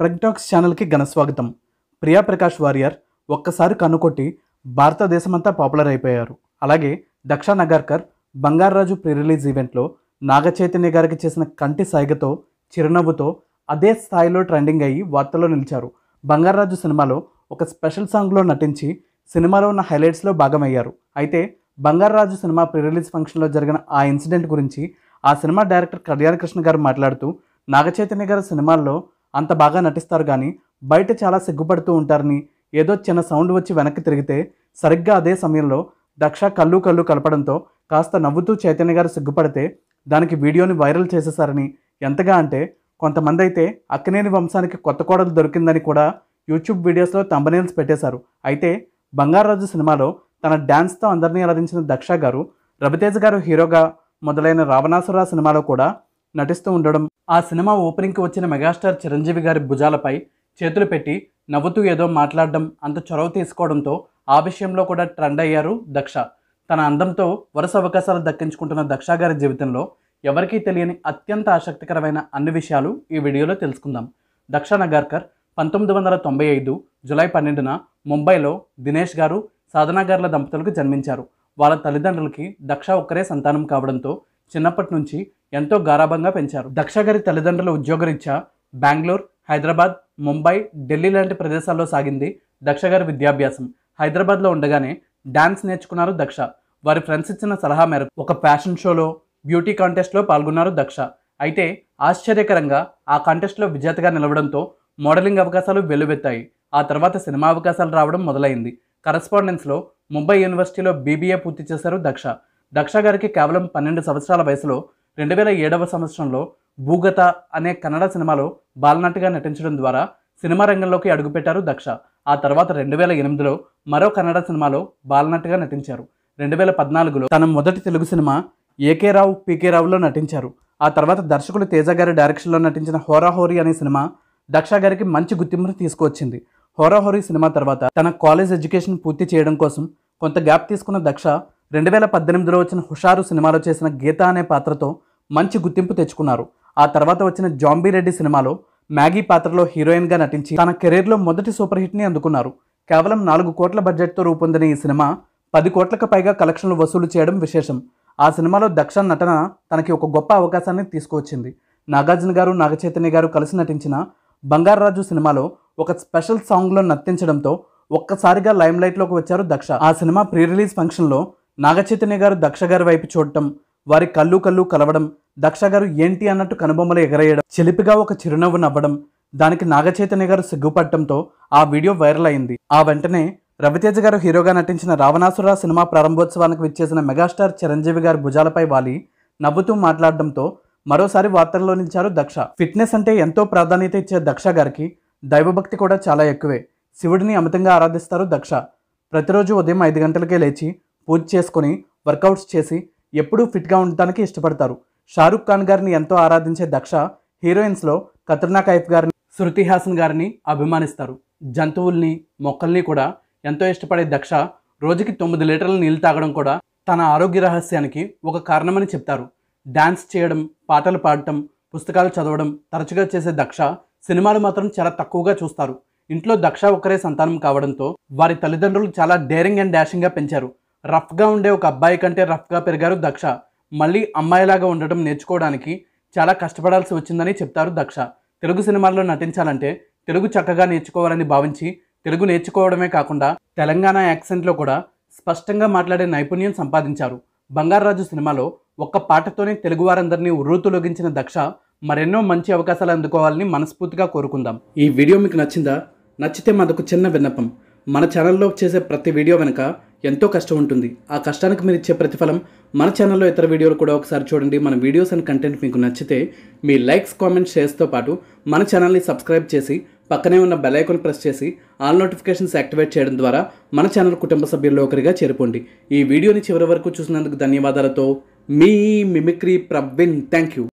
ప్రగ్టాక్స్ ఛానల్కి ఘన స్వాగతం ప్రియా ప్రకాష్ వారియర్ ఒక్కసారి కనుకొట్టి భారతదేశమంతా పాపులర్ అయిపోయారు అలాగే దక్షా నగర్కర్ రాజు ప్రీ రిలీజ్ ఈవెంట్లో నాగ చైతన్య గారికి చేసిన కంటి సైగతో చిరునవ్వుతో అదే స్థాయిలో ట్రెండింగ్ అయ్యి వార్తల్లో నిలిచారు రాజు సినిమాలో ఒక స్పెషల్ సాంగ్లో నటించి సినిమాలో ఉన్న హైలైట్స్లో భాగమయ్యారు అయితే రాజు సినిమా ప్రీ రిలీజ్ ఫంక్షన్లో జరిగిన ఆ ఇన్సిడెంట్ గురించి ఆ సినిమా డైరెక్టర్ కళ్యాణ్ కృష్ణ గారు మాట్లాడుతూ నాగచైతన్య గారి సినిమాల్లో అంత బాగా నటిస్తారు కానీ బయట చాలా సిగ్గుపడుతూ ఉంటారని ఏదో చిన్న సౌండ్ వచ్చి వెనక్కి తిరిగితే సరిగ్గా అదే సమయంలో దక్ష కళ్ళు కళ్ళు కలపడంతో కాస్త నవ్వుతూ చైతన్య గారు సిగ్గుపడితే దానికి వీడియోని వైరల్ చేసేసారని ఎంతగా అంటే కొంతమంది అయితే అక్కినేని వంశానికి కొత్త కోడలు దొరికిందని కూడా యూట్యూబ్ వీడియోస్లో తంబనేల్స్ పెట్టేశారు అయితే బంగారాజు సినిమాలో తన డ్యాన్స్తో అందరినీ అలరించిన దక్ష గారు రవితేజ గారు హీరోగా మొదలైన రావణాసురా సినిమాలో కూడా నటిస్తూ ఉండడం ఆ సినిమా ఓపెనింగ్కి వచ్చిన మెగాస్టార్ చిరంజీవి గారి భుజాలపై చేతులు పెట్టి నవ్వుతూ ఏదో మాట్లాడడం అంత చొరవ తీసుకోవడంతో ఆ విషయంలో కూడా ట్రెండ్ అయ్యారు దక్ష తన అందంతో వరుస అవకాశాలు దక్కించుకుంటున్న దక్ష గారి జీవితంలో ఎవరికీ తెలియని అత్యంత ఆసక్తికరమైన అన్ని విషయాలు ఈ వీడియోలో తెలుసుకుందాం దక్ష నగార్కర్ పంతొమ్మిది వందల తొంభై ఐదు జులై పన్నెండున ముంబైలో దినేష్ గారు సాధనా దంపతులకు జన్మించారు వాళ్ళ తల్లిదండ్రులకి దక్ష ఒక్కరే సంతానం కావడంతో చిన్నప్పటి నుంచి ఎంతో గారాభంగా పెంచారు దక్షగారి తల్లిదండ్రుల ఉద్యోగరీత్యా బెంగళూరు హైదరాబాద్ ముంబై ఢిల్లీ లాంటి ప్రదేశాల్లో సాగింది దక్షగారి విద్యాభ్యాసం హైదరాబాద్లో ఉండగానే డ్యాన్స్ నేర్చుకున్నారు దక్ష వారి ఫ్రెండ్స్ ఇచ్చిన సలహా మేరకు ఒక ఫ్యాషన్ షోలో బ్యూటీ కాంటెస్ట్లో పాల్గొన్నారు దక్ష అయితే ఆశ్చర్యకరంగా ఆ కాంటెస్ట్లో విజేతగా నిలవడంతో మోడలింగ్ అవకాశాలు వెల్లువెత్తాయి ఆ తర్వాత సినిమా అవకాశాలు రావడం మొదలైంది కరస్పాండెన్స్లో ముంబై యూనివర్సిటీలో బీబీఏ పూర్తి చేశారు దక్ష దక్ష గారికి కేవలం పన్నెండు సంవత్సరాల వయసులో రెండు వేల ఏడవ సంవత్సరంలో భూగత అనే కన్నడ సినిమాలో బాలనటిగా నటించడం ద్వారా సినిమా రంగంలోకి అడుగుపెట్టారు దక్ష ఆ తర్వాత రెండు వేల ఎనిమిదిలో మరో కన్నడ సినిమాలో బాలనటిగా నటించారు రెండు వేల పద్నాలుగులో తన మొదటి తెలుగు సినిమా ఏకే రావు పీకే రావులో నటించారు ఆ తర్వాత దర్శకులు తేజ గారి డైరెక్షన్లో నటించిన హోరాహోరీ అనే సినిమా దక్ష గారికి మంచి గుర్తింపును తీసుకువచ్చింది హోరాహోరీ సినిమా తర్వాత తన కాలేజ్ ఎడ్యుకేషన్ పూర్తి చేయడం కోసం కొంత గ్యాప్ తీసుకున్న దక్ష రెండు వేల పద్దెనిమిదిలో వచ్చిన హుషారు సినిమాలో చేసిన గీత అనే పాత్రతో మంచి గుర్తింపు తెచ్చుకున్నారు ఆ తర్వాత వచ్చిన రెడ్డి సినిమాలో మ్యాగీ పాత్రలో హీరోయిన్గా నటించి తన కెరీర్లో మొదటి సూపర్ హిట్ని అందుకున్నారు కేవలం నాలుగు కోట్ల బడ్జెట్తో రూపొందిన ఈ సినిమా పది కోట్లకు పైగా కలెక్షన్లు వసూలు చేయడం విశేషం ఆ సినిమాలో దక్ష నటన తనకి ఒక గొప్ప అవకాశాన్ని తీసుకువచ్చింది నాగార్జున గారు నాగచైతన్య గారు కలిసి నటించిన బంగారరాజు సినిమాలో ఒక స్పెషల్ సాంగ్లో నర్తించడంతో ఒక్కసారిగా లైమ్లైట్లోకి వచ్చారు దక్ష ఆ సినిమా ప్రీ రిలీజ్ ఫంక్షన్లో నాగచైతన్య గారు దక్ష గారి వైపు చూడటం వారి కళ్ళు కళ్ళు కలవడం దక్ష గారు ఏంటి అన్నట్టు కనుబొమ్మలు ఎగరేయడం చెలిపిగా ఒక చిరునవ్వు నవ్వడం దానికి నాగచైతన్య గారు సిగ్గుపడటంతో ఆ వీడియో వైరల్ అయింది ఆ వెంటనే రవితేజ గారు హీరోగా నటించిన రావణాసురా సినిమా ప్రారంభోత్సవానికి విచ్చేసిన మెగాస్టార్ చిరంజీవి గారు భుజాలపై వాలి నవ్వుతూ మాట్లాడటంతో మరోసారి వార్తల్లో నిలిచారు దక్ష ఫిట్నెస్ అంటే ఎంతో ప్రాధాన్యత ఇచ్చే దక్ష గారికి దైవభక్తి కూడా చాలా ఎక్కువే శివుడిని అమితంగా ఆరాధిస్తారు దక్ష ప్రతిరోజు ఉదయం ఐదు గంటలకే లేచి పూజ చేసుకొని వర్కౌట్స్ చేసి ఎప్పుడూ ఫిట్గా ఉండటానికి ఇష్టపడతారు షారుఖ్ ఖాన్ గారిని ఎంతో ఆరాధించే దక్ష హీరోయిన్స్లో కత్రినా కైఫ్ గారిని శృతి హాసన్ గారిని అభిమానిస్తారు జంతువుల్ని మొక్కల్ని కూడా ఎంతో ఇష్టపడే దక్ష రోజుకి తొమ్మిది లీటర్ల నీళ్ళు తాగడం కూడా తన ఆరోగ్య రహస్యానికి ఒక కారణమని చెప్తారు డ్యాన్స్ చేయడం పాటలు పాడటం పుస్తకాలు చదవడం తరచుగా చేసే దక్ష సినిమాలు మాత్రం చాలా తక్కువగా చూస్తారు ఇంట్లో దక్ష ఒక్కరే సంతానం కావడంతో వారి తల్లిదండ్రులు చాలా డేరింగ్ అండ్ డాషింగ్గా పెంచారు రఫ్గా ఉండే ఒక అబ్బాయి కంటే రఫ్గా పెరిగారు దక్ష మళ్ళీ అమ్మాయిలాగా ఉండటం నేర్చుకోవడానికి చాలా కష్టపడాల్సి వచ్చిందని చెప్తారు దక్ష తెలుగు సినిమాల్లో నటించాలంటే తెలుగు చక్కగా నేర్చుకోవాలని భావించి తెలుగు నేర్చుకోవడమే కాకుండా తెలంగాణ యాక్సెంట్లో కూడా స్పష్టంగా మాట్లాడే నైపుణ్యం సంపాదించారు బంగారాజు సినిమాలో ఒక్క పాటతోనే తెలుగు వారందరినీ ఉర్రూతులొగించిన దక్ష మరెన్నో మంచి అవకాశాలు అందుకోవాలని మనస్ఫూర్తిగా కోరుకుందాం ఈ వీడియో మీకు నచ్చిందా నచ్చితే మాకు చిన్న విన్నపం మన ఛానల్లో చేసే ప్రతి వీడియో వెనుక ఎంతో కష్టం ఉంటుంది ఆ కష్టానికి మీరు ఇచ్చే ప్రతిఫలం మన ఛానల్లో ఇతర వీడియోలు కూడా ఒకసారి చూడండి మన వీడియోస్ అండ్ కంటెంట్ మీకు నచ్చితే మీ లైక్స్ కామెంట్స్ షేర్స్తో పాటు మన ఛానల్ని సబ్స్క్రైబ్ చేసి పక్కనే ఉన్న బెల్ ఐకాన్ ప్రెస్ చేసి ఆల్ నోటిఫికేషన్స్ యాక్టివేట్ చేయడం ద్వారా మన ఛానల్ కుటుంబ సభ్యుల్లో ఒకరిగా చేరుకోండి ఈ వీడియోని చివరి వరకు చూసినందుకు ధన్యవాదాలతో మీ మిమిక్రీ ప్రవీణ్ థ్యాంక్ యూ